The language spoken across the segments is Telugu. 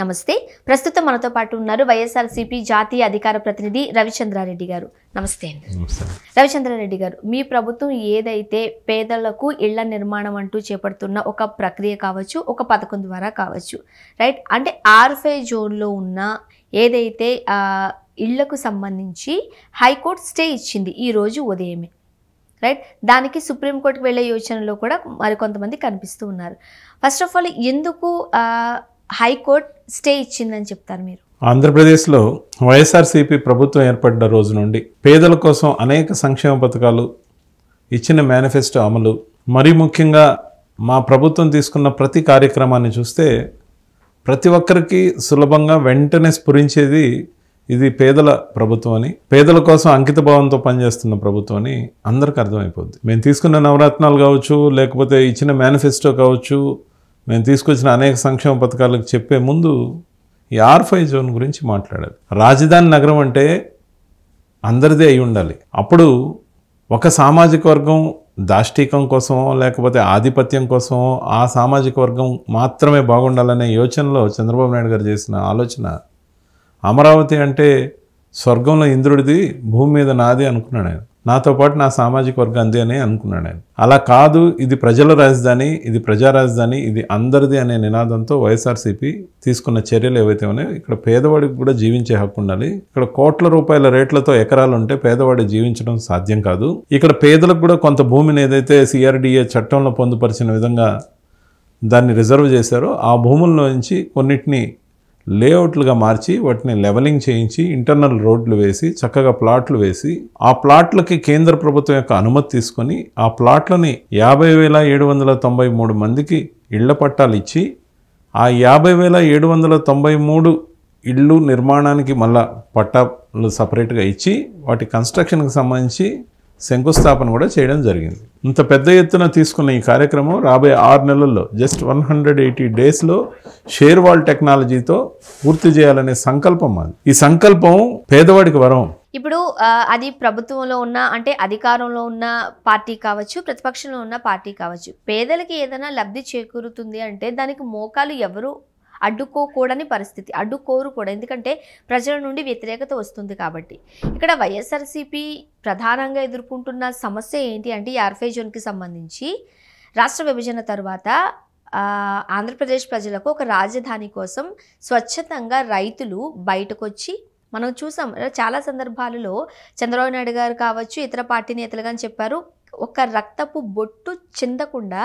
నమస్తే ప్రస్తుతం మనతో పాటు ఉన్నారు వైఎస్ఆర్సీపీ జాతీయ అధికార ప్రతినిధి రవిచంద్రారెడ్డి గారు నమస్తే రవిచంద్రారెడ్డి గారు మీ ప్రభుత్వం ఏదైతే పేదలకు ఇళ్ల నిర్మాణం అంటూ చేపడుతున్న ఒక ప్రక్రియ కావచ్చు ఒక పథకం ద్వారా కావచ్చు రైట్ అంటే ఆర్ఫే జోన్లో ఉన్న ఏదైతే ఇళ్లకు సంబంధించి హైకోర్టు స్టే ఇచ్చింది ఈరోజు ఉదయమే రైట్ దానికి సుప్రీంకోర్టుకు వెళ్ళే యోచనలో కూడా మరికొంతమంది కనిపిస్తూ ఉన్నారు ఫస్ట్ ఆఫ్ ఆల్ ఎందుకు హైకోర్టు స్టే ఇచ్చిందని చెప్తారు మీరు ఆంధ్రప్రదేశ్లో వైఎస్ఆర్సీపీ ప్రభుత్వం ఏర్పడిన రోజు నుండి పేదల కోసం అనేక సంక్షేమ పథకాలు ఇచ్చిన మేనిఫెస్టో అమలు మరీ ముఖ్యంగా మా ప్రభుత్వం తీసుకున్న ప్రతి కార్యక్రమాన్ని చూస్తే ప్రతి ఒక్కరికి సులభంగా వెంటనే స్ఫురించేది ఇది పేదల ప్రభుత్వం అని పేదల కోసం అంకితభావంతో పనిచేస్తున్న ప్రభుత్వం అని అందరికీ అర్థమైపోద్ది మేము తీసుకున్న నవరత్నాలు కావచ్చు లేకపోతే ఇచ్చిన మేనిఫెస్టో కావచ్చు మేము తీసుకొచ్చిన అనేక సంక్షేమ పథకాలకు చెప్పే ముందు ఈ ఆర్ఫై జోన్ గురించి మాట్లాడాలి రాజధాని నగరం అంటే అందరిదే అయి ఉండాలి అప్పుడు ఒక సామాజిక వర్గం దాష్టీకం కోసం లేకపోతే ఆధిపత్యం కోసం ఆ సామాజిక వర్గం మాత్రమే బాగుండాలనే యోచనలో చంద్రబాబు నాయుడు గారు చేసిన ఆలోచన అమరావతి అంటే స్వర్గంలో ఇంద్రుడిది భూమి మీద నాది అనుకున్నాడు ఆయన నాతో పాటు నా సామాజిక వర్గం అందే అని అనుకున్నాను ఆయన అలా కాదు ఇది ప్రజల రాజధాని ఇది ప్రజా రాజధాని ఇది అందరిది అనే నినాదంతో వైఎస్ఆర్సీపీ తీసుకున్న చర్యలు ఏవైతే ఉన్నాయో ఇక్కడ పేదవాడికి కూడా జీవించే హక్కు ఉండాలి ఇక్కడ కోట్ల రూపాయల రేట్లతో ఎకరాలు ఉంటే పేదవాడి జీవించడం సాధ్యం కాదు ఇక్కడ పేదలకు కూడా కొంత భూమిని ఏదైతే సిఆర్డిఏ చట్టంలో పొందుపరిచిన విధంగా దాన్ని రిజర్వ్ చేశారో ఆ భూముల నుంచి కొన్నిటిని లేఅవుట్లుగా మార్చి వాటిని లెవలింగ్ చేయించి ఇంటర్నల్ రోడ్లు వేసి చక్కగా ప్లాట్లు వేసి ఆ ప్లాట్లకి కేంద్ర ప్రభుత్వం యొక్క అనుమతి తీసుకొని ఆ ప్లాట్లని యాభై వేల ఏడు వందల తొంభై మూడు మందికి ఇళ్ల పట్టాలు ఇచ్చి ఆ యాభై వేల ఏడు వందల తొంభై మూడు ఇళ్ళు నిర్మాణానికి మళ్ళా పట్టాలు సపరేట్గా ఇచ్చి వాటి కన్స్ట్రక్షన్కి సంబంధించి శంకుస్థాపన కూడా చేయడం జరిగింది ఇంత పెద్ద ఎత్తున తీసుకున్న ఈ కార్యక్రమం రాబోయే ఆరు నెలల్లో జస్ట్ వన్ హండ్రెడ్ ఎయిటీ డేస్లో షేర్వాల్ టెక్నాలజీతో పూర్తి చేయాలనే సంకల్పం మాది ఈ సంకల్పం పేదవాడికి వరం ఇప్పుడు అది ప్రభుత్వంలో ఉన్న అంటే అధికారంలో ఉన్న పార్టీ కావచ్చు ప్రతిపక్షంలో ఉన్న పార్టీ కావచ్చు పేదలకి ఏదైనా లబ్ధి చేకూరుతుంది అంటే దానికి మోకాలు ఎవరు అడ్డుకోకూడని పరిస్థితి అడ్డుకోరు కూడా ఎందుకంటే ప్రజల నుండి వ్యతిరేకత వస్తుంది కాబట్టి ఇక్కడ వైఎస్ఆర్సీపీ ప్రధానంగా ఎదుర్కొంటున్న సమస్య ఏంటి అంటే ఆర్ఫై జోన్కి సంబంధించి రాష్ట్ర విభజన తర్వాత ఆంధ్రప్రదేశ్ ప్రజలకు ఒక రాజధాని కోసం స్వచ్ఛతంగా రైతులు బయటకొచ్చి మనం చూసాం చాలా సందర్భాలలో చంద్రబాబు నాయుడు గారు కావచ్చు ఇతర పార్టీ నేతలు కానీ చెప్పారు ఒక రక్తపు బొట్టు చిందకుండా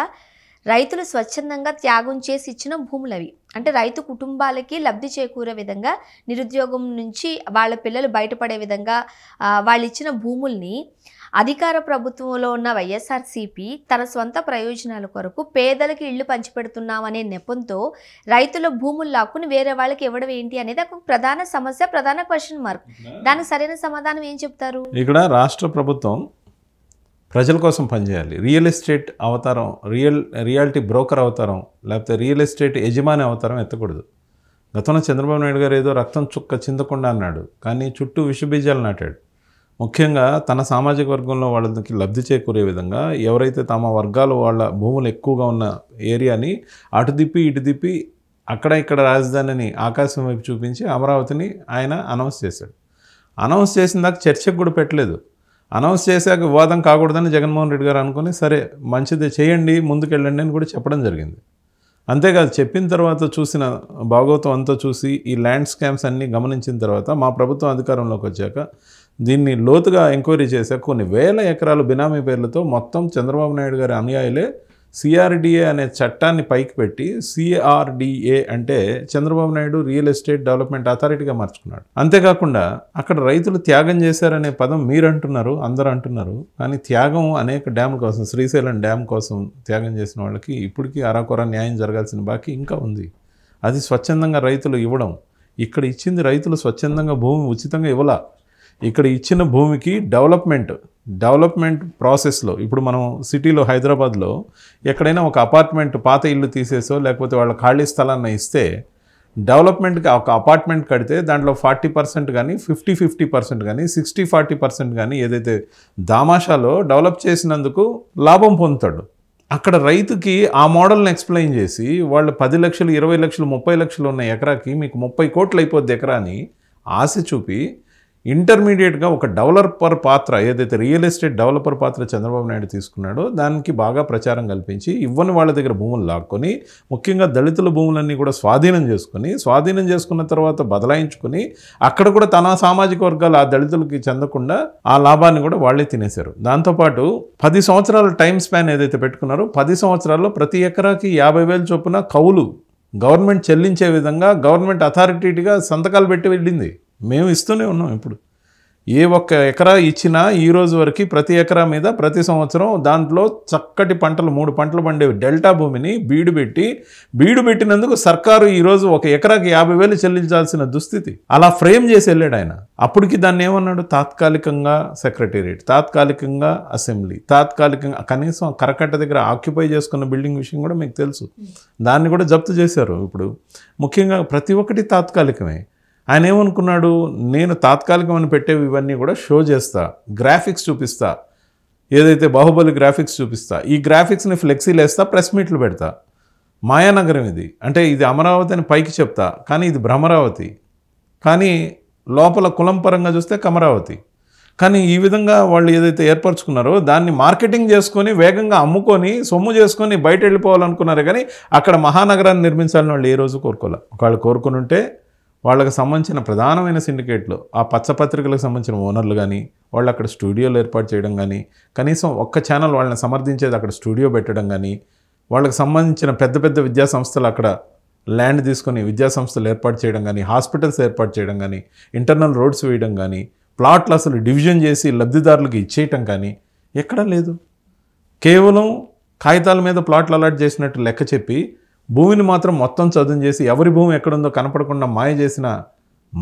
రైతులు స్వచ్ఛందంగా త్యాగం చేసి ఇచ్చిన భూములవి అంటే రైతు కుటుంబాలకి లబ్ధి చేకూరే విధంగా నిరుద్యోగం నుంచి వాళ్ళ పిల్లలు బయటపడే విధంగా వాళ్ళు ఇచ్చిన భూముల్ని అధికార ప్రభుత్వంలో ఉన్న వైఎస్ఆర్సీపీ తన సొంత ప్రయోజనాల కొరకు పేదలకి ఇళ్లు పంచిపెడుతున్నామనే నెపంతో రైతుల భూములు లాక్కుని వేరే వాళ్ళకి ఇవ్వడం ఏంటి అనేది ఒక ప్రధాన సమస్య ప్రధాన క్వశ్చన్ మార్క్ దానికి సరైన సమాధానం ఏం చెప్తారు ఇక్కడ రాష్ట్ర ప్రభుత్వం ప్రజల కోసం పనిచేయాలి రియల్ ఎస్టేట్ అవతారం రియల్ రియాలిటీ బ్రోకర్ అవతారం లేకపోతే రియల్ ఎస్టేట్ యజమాని అవతారం ఎత్తకూడదు గతంలో చంద్రబాబు నాయుడు గారు ఏదో రక్తం చుక్క చిందకుండా అన్నాడు కానీ చుట్టూ విషబీజాలు నాటాడు ముఖ్యంగా తన సామాజిక వర్గంలో వాళ్ళకి లబ్ధి చేకూరే విధంగా ఎవరైతే తమ వర్గాలు వాళ్ళ భూములు ఎక్కువగా ఉన్న ఏరియాని అటు దిప్పి ఇటు దిప్పి అక్కడ ఇక్కడ రాజధానిని ఆకాశం వైపు చూపించి అమరావతిని ఆయన అనౌన్స్ చేశాడు అనౌన్స్ చేసిన దాకా చర్చకు కూడా పెట్టలేదు అనౌన్స్ చేశాక వివాదం కాకూడదని జగన్మోహన్ రెడ్డి గారు అనుకుని సరే మంచిది చేయండి ముందుకెళ్ళండి అని కూడా చెప్పడం జరిగింది అంతేకాదు చెప్పిన తర్వాత చూసిన భాగవతం అంతా చూసి ఈ ల్యాండ్ స్కామ్స్ అన్నీ గమనించిన తర్వాత మా ప్రభుత్వం అధికారంలోకి వచ్చాక దీన్ని లోతుగా ఎంక్వైరీ చేశాక కొన్ని వేల ఎకరాలు బినామీ పేర్లతో మొత్తం చంద్రబాబు నాయుడు గారి అనుయాయులే సిఆర్డిఏ అనే చట్టాన్ని పైకి పెట్టి సిఆర్డిఏ అంటే Chandrababu Naidu real estate development అథారిటీగా మార్చుకున్నాడు అంతేకాకుండా అక్కడ రైతులు త్యాగం చేశారనే పదం మీరు అంటున్నారు అందరు అంటున్నారు కానీ త్యాగం అనేక డ్యామ్ కోసం శ్రీశైలం డ్యామ్ కోసం త్యాగం చేసిన వాళ్ళకి ఇప్పటికీ అరాకొర న్యాయం జరగాల్సిన బాకీ ఇంకా ఉంది అది స్వచ్ఛందంగా రైతులు ఇవ్వడం ఇక్కడ ఇచ్చింది రైతులు స్వచ్ఛందంగా భూమి ఉచితంగా ఇవ్వలా ఇక్కడ ఇచ్చిన భూమికి డెవలప్మెంట్ డెవలప్మెంట్ ప్రాసెస్లో ఇప్పుడు మనం సిటీలో హైదరాబాద్లో ఎక్కడైనా ఒక అపార్ట్మెంట్ పాత ఇల్లు తీసేసో లేకపోతే వాళ్ళ ఖాళీ స్థలాన్ని ఇస్తే డెవలప్మెంట్కి ఒక అపార్ట్మెంట్ కడితే దాంట్లో ఫార్టీ పర్సెంట్ కానీ ఫిఫ్టీ ఫిఫ్టీ పర్సెంట్ కానీ సిక్స్టీ ఫార్టీ పర్సెంట్ కానీ ఏదైతే దామాషాలో డెవలప్ చేసినందుకు లాభం పొందుతాడు అక్కడ రైతుకి ఆ మోడల్ని ఎక్స్ప్లెయిన్ చేసి వాళ్ళు పది లక్షలు ఇరవై లక్షలు ముప్పై లక్షలు ఉన్న ఎకరాకి మీకు ముప్పై కోట్లు అయిపోద్ది ఎకరాని ఆశ చూపి ఇంటర్మీడియట్గా ఒక డెవలపర్ పాత్ర ఏదైతే రియల్ ఎస్టేట్ డెవలపర్ పాత్ర చంద్రబాబు నాయుడు తీసుకున్నాడో దానికి బాగా ప్రచారం కల్పించి ఇవ్వని వాళ్ళ దగ్గర భూములు లాక్కొని ముఖ్యంగా దళితుల భూములన్నీ కూడా స్వాధీనం చేసుకుని స్వాధీనం చేసుకున్న తర్వాత బదలాయించుకుని అక్కడ కూడా తన సామాజిక వర్గాలు ఆ దళితులకి చెందకుండా ఆ లాభాన్ని కూడా వాళ్ళే తినేశారు దాంతోపాటు పది సంవత్సరాల టైం స్పాన్ ఏదైతే పెట్టుకున్నారో పది సంవత్సరాల్లో ప్రతి ఎకరాకి యాభై వేలు చొప్పున కౌలు గవర్నమెంట్ చెల్లించే విధంగా గవర్నమెంట్ అథారిటీగా సంతకాలు పెట్టి వెళ్ళింది మేము ఇస్తూనే ఉన్నాం ఇప్పుడు ఏ ఒక్క ఎకరా ఇచ్చినా ఈ రోజు వరకు ప్రతి ఎకరా మీద ప్రతి సంవత్సరం దాంట్లో చక్కటి పంటలు మూడు పంటలు పండేవి డెల్టా భూమిని బీడు పెట్టి బీడు పెట్టినందుకు సర్కారు ఈరోజు ఒక ఎకరాకి యాభై వేలు చెల్లించాల్సిన దుస్థితి అలా ఫ్రేమ్ చేసి వెళ్ళాడు ఆయన అప్పటికి దాన్ని ఏమన్నాడు తాత్కాలికంగా సెక్రటేరియట్ తాత్కాలికంగా అసెంబ్లీ తాత్కాలికంగా కనీసం కరకట్ట దగ్గర ఆక్యుపై చేసుకున్న బిల్డింగ్ విషయం కూడా మీకు తెలుసు దాన్ని కూడా జప్తు చేశారు ఇప్పుడు ముఖ్యంగా ప్రతి ఒక్కటి తాత్కాలికమే ఆయన ఏమనుకున్నాడు నేను తాత్కాలికమని పెట్టేవి ఇవన్నీ కూడా షో చేస్తా గ్రాఫిక్స్ చూపిస్తా ఏదైతే బాహుబలి గ్రాఫిక్స్ చూపిస్తా ఈ గ్రాఫిక్స్ని ఫ్లెక్సీలు వేస్తా ప్రెస్ మీట్లు పెడతా మాయానగరం ఇది అంటే ఇది అమరావతి అని పైకి చెప్తా కానీ ఇది భ్రమరావతి కానీ లోపల కులం పరంగా చూస్తే కమరావతి కానీ ఈ విధంగా వాళ్ళు ఏదైతే ఏర్పరచుకున్నారో దాన్ని మార్కెటింగ్ చేసుకొని వేగంగా అమ్ముకొని సొమ్ము చేసుకొని బయట వెళ్ళిపోవాలనుకున్నారు కానీ అక్కడ మహానగరాన్ని నిర్మించాలని వాళ్ళు ఏ రోజు కోరుకోలే వాళ్ళు కోరుకుని ఉంటే వాళ్ళకి సంబంధించిన ప్రధానమైన సిండికేట్లు ఆ పచ్చపత్రికలకు సంబంధించిన ఓనర్లు కానీ వాళ్ళు అక్కడ స్టూడియోలు ఏర్పాటు చేయడం కానీ కనీసం ఒక్క ఛానల్ వాళ్ళని సమర్థించేది అక్కడ స్టూడియో పెట్టడం కానీ వాళ్ళకి సంబంధించిన పెద్ద పెద్ద విద్యా సంస్థలు అక్కడ ల్యాండ్ తీసుకొని విద్యా సంస్థలు ఏర్పాటు చేయడం కానీ హాస్పిటల్స్ ఏర్పాటు చేయడం కానీ ఇంటర్నల్ రోడ్స్ వేయడం కానీ ప్లాట్లు అసలు డివిజన్ చేసి లబ్ధిదారులకు ఇచ్చేయటం కానీ ఎక్కడా లేదు కేవలం కాగితాల మీద ప్లాట్లు అలాట్ చేసినట్టు లెక్క చెప్పి భూమిని మాత్రం మొత్తం చదును చేసి ఎవరి భూమి ఎక్కడుందో కనపడకుండా మాయ చేసిన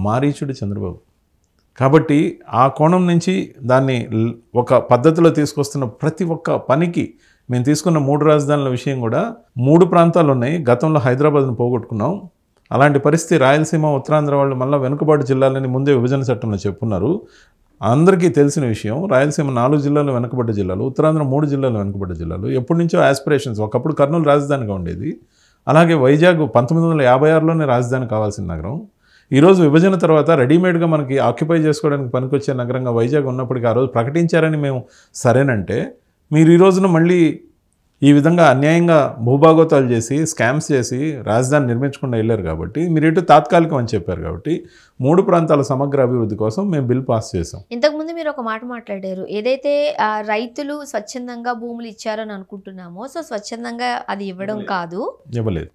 మారీచుడు చంద్రబాబు కాబట్టి ఆ కోణం నుంచి దాన్ని ఒక పద్ధతిలో తీసుకొస్తున్న ప్రతి ఒక్క పనికి మేము తీసుకున్న మూడు రాజధానుల విషయం కూడా మూడు ప్రాంతాలు ఉన్నాయి గతంలో హైదరాబాద్ను పోగొట్టుకున్నాం అలాంటి పరిస్థితి రాయలసీమ ఉత్తరాంధ్ర వాళ్ళు మళ్ళీ వెనుకబాటు జిల్లాలని ముందే విభజన చట్టంలో చెప్పున్నారు అందరికీ తెలిసిన విషయం రాయలసీమ నాలుగు జిల్లాలు వెనుకబడ్డ జిల్లాలు ఉత్తరాంధ్ర మూడు జిల్లాలు వెనుకబడ్డ జిల్లాలు ఎప్పటి నుంచో ఆస్పిరేషన్స్ ఒకప్పుడు కర్నూలు రాజధానిగా ఉండేది అలాగే వైజాగ్ పంతొమ్మిది వందల యాభై ఆరులోనే రాజధాని కావాల్సిన నగరం ఈరోజు విభజన తర్వాత రెడీమేడ్గా మనకి ఆక్యుపై చేసుకోవడానికి పనికొచ్చే నగరంగా వైజాగ్ ఉన్నప్పటికీ ఆ రోజు ప్రకటించారని మేము సరేనంటే మీరు ఈ రోజున మళ్ళీ ఈ విధంగా అన్యాయంగా భూభాగోతాలు చేసి స్కామ్స్ చేసి రాజధాని నిర్మించకుండా వెళ్ళారు కాబట్టి మీరు ఎటు తాత్కాలికం అని చెప్పారు కాబట్టి మూడు ప్రాంతాల సమగ్ర అభివృద్ధి కోసం మేము బిల్ పాస్ చేసాం ముందు మీరు ఒక మాట మాట్లాడారు ఏదైతే రైతులు స్వచ్ఛందంగా భూములు ఇచ్చారని అనుకుంటున్నామో సో స్వచ్ఛందంగా అది ఇవ్వడం కాదు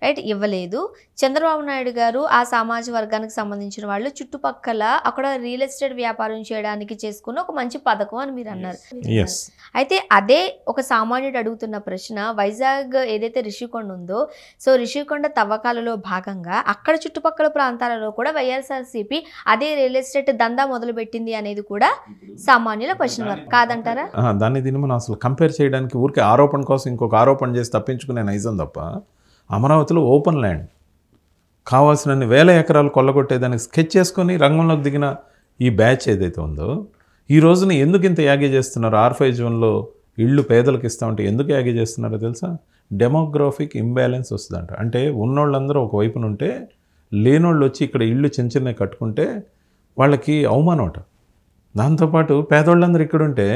రైట్ ఇవ్వలేదు చంద్రబాబు నాయుడు గారు ఆ సామాజిక వర్గానికి సంబంధించిన వాళ్ళు చుట్టుపక్కల అక్కడ రియల్ ఎస్టేట్ వ్యాపారం చేయడానికి చేసుకున్న ఒక మంచి పథకం అని మీరు అన్నారు అయితే అదే ఒక సామాన్యుడు అడుగుతున్న ప్రశ్న వైజాగ్ ఏదైతే రిషికొండ ఉందో సో రిషికొండ తవ్వకాలలో భాగంగా అక్కడ చుట్టుపక్కల ప్రాంతాలలో కూడా వైఎస్ఆర్సీపీ అదే రియల్ ఎస్టేట్ దందా పెట్టింది అనేది కూడా సామాన్యుల క్వశ్చన్ మార్క్ కాదంటారా దాన్ని దీన్ని మనం అసలు కంపేర్ చేయడానికి ఊరికే ఆరోపణ కోసం ఇంకొక ఆరోపణ చేసి తప్పించుకునే నైజం తప్ప అమరావతిలో ఓపెన్ ల్యాండ్ కావాల్సినన్ని వేల ఎకరాలు కొల్లగొట్టేదానికి స్కెచ్ చేసుకొని రంగంలోకి దిగిన ఈ బ్యాచ్ ఏదైతే ఉందో ఈ రోజున ఎందుకు ఇంత యాగే చేస్తున్నారు ఆర్ఫై జోన్లో ఇళ్ళు పేదలకు ఇస్తామంటే ఎందుకు యాగే చేస్తున్నారో తెలుసా డెమోగ్రాఫిక్ ఇంబ్యాలెన్స్ వస్తుందంట అంటే ఉన్నోళ్ళందరూ ఒకవైపున ఉంటే లేనోళ్ళు వచ్చి ఇక్కడ ఇళ్ళు చిన్న చిన్నవి కట్టుకుంటే వాళ్ళకి అవమానం అంట దాంతోపాటు పేదోళ్ళందరూ ఇక్కడ ఉంటే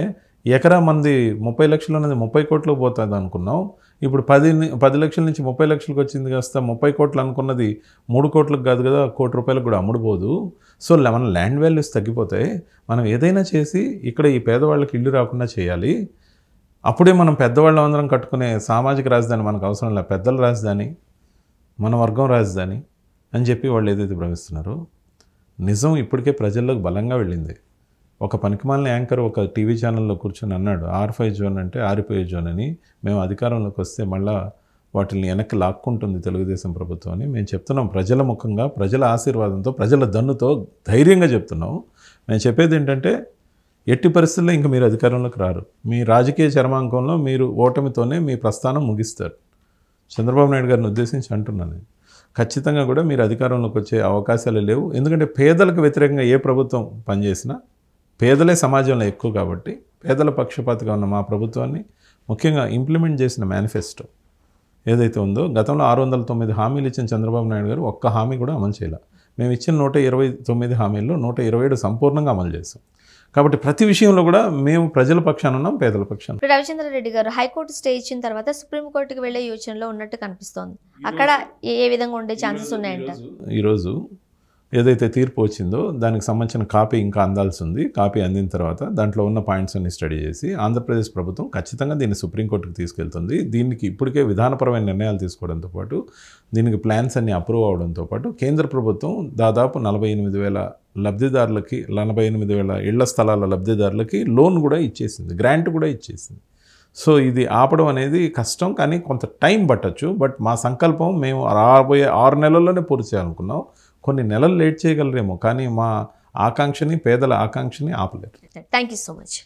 ఎకరా మంది ముప్పై లక్షలు అనేది ముప్పై కోట్లు పోతుంది అనుకున్నాం ఇప్పుడు పది పది లక్షల నుంచి ముప్పై లక్షలకు వచ్చింది కాస్త ముప్పై కోట్లు అనుకున్నది మూడు కోట్లకు కాదు కదా కోటి రూపాయలకు కూడా అమ్ముడుపోదు సో మన ల్యాండ్ వాల్యూస్ తగ్గిపోతాయి మనం ఏదైనా చేసి ఇక్కడ ఈ పేదవాళ్ళకి ఇల్లు రాకుండా చేయాలి అప్పుడే మనం పెద్దవాళ్ళం అందరం కట్టుకునే సామాజిక రాజధాని మనకు అవసరం లేదు పెద్దల రాజధాని మన వర్గం రాజధాని అని చెప్పి వాళ్ళు ఏదైతే భ్రమిస్తున్నారో నిజం ఇప్పటికే ప్రజల్లోకి బలంగా వెళ్ళింది ఒక పనికిమాలిన యాంకర్ ఒక టీవీ ఛానల్లో కూర్చొని అన్నాడు ఆర్ ఫైవ్ జోన్ అంటే ఆరిపోయే జోన్ అని మేము అధికారంలోకి వస్తే మళ్ళా వాటిని వెనక్కి లాక్కుంటుంది తెలుగుదేశం ప్రభుత్వం అని మేము చెప్తున్నాం ప్రజల ముఖంగా ప్రజల ఆశీర్వాదంతో ప్రజల దన్నుతో ధైర్యంగా చెప్తున్నాం మేము చెప్పేది ఏంటంటే ఎట్టి పరిస్థితుల్లో ఇంకా మీరు అధికారంలోకి రారు మీ రాజకీయ చర్మాంకంలో మీరు ఓటమితోనే మీ ప్రస్థానం ముగిస్తారు చంద్రబాబు నాయుడు గారిని ఉద్దేశించి అంటున్నాను నేను ఖచ్చితంగా కూడా మీరు అధికారంలోకి వచ్చే అవకాశాలు లేవు ఎందుకంటే పేదలకు వ్యతిరేకంగా ఏ ప్రభుత్వం పనిచేసినా పేదలే సమాజంలో ఎక్కువ కాబట్టి పేదల పక్షపాతగా ఉన్న మా ప్రభుత్వాన్ని ముఖ్యంగా ఇంప్లిమెంట్ చేసిన మేనిఫెస్టో ఏదైతే ఉందో గతంలో ఆరు వందల తొమ్మిది హామీలు ఇచ్చిన చంద్రబాబు నాయుడు గారు ఒక్క హామీ కూడా అమలు చేయలే మేము ఇచ్చిన నూట ఇరవై తొమ్మిది హామీల్లో నూట ఇరవై ఏడు సంపూర్ణంగా అమలు చేస్తాం కాబట్టి ప్రతి విషయంలో కూడా మేము ప్రజల పక్షాన ఉన్నాం పేదల పక్షాన రవిచంద్ర రెడ్డి గారు హైకోర్టు స్టే ఇచ్చిన తర్వాత సుప్రీంకోర్టుకి వెళ్లే యోచనలో ఉన్నట్టు కనిపిస్తోంది అక్కడ ఏ విధంగా ఉండే ఛాన్సెస్ ఉన్నాయంట ఈరోజు ఏదైతే తీర్పు వచ్చిందో దానికి సంబంధించిన కాపీ ఇంకా అందాల్సి ఉంది కాపీ అందిన తర్వాత దాంట్లో ఉన్న పాయింట్స్ అన్ని స్టడీ చేసి ఆంధ్రప్రదేశ్ ప్రభుత్వం ఖచ్చితంగా దీన్ని సుప్రీంకోర్టుకు తీసుకెళ్తుంది దీనికి ఇప్పటికే విధానపరమైన నిర్ణయాలు తీసుకోవడంతో పాటు దీనికి ప్లాన్స్ అన్ని అప్రూవ్ అవడంతో పాటు కేంద్ర ప్రభుత్వం దాదాపు నలభై ఎనిమిది వేల లబ్ధిదారులకి నలభై ఎనిమిది వేల ఇళ్ల స్థలాల లబ్ధిదారులకి లోన్ కూడా ఇచ్చేసింది గ్రాంట్ కూడా ఇచ్చేసింది సో ఇది ఆపడం అనేది కష్టం కానీ కొంత టైం పట్టచ్చు బట్ మా సంకల్పం మేము రాబోయే ఆరు నెలల్లోనే పూర్తి చేయాలనుకున్నాం కొన్ని నెలలు లేట్ చేయగలరేమో కానీ మా ఆకాంక్షని పేదల ఆకాంక్షని ఆపలేరు థ్యాంక్ యూ సో మచ్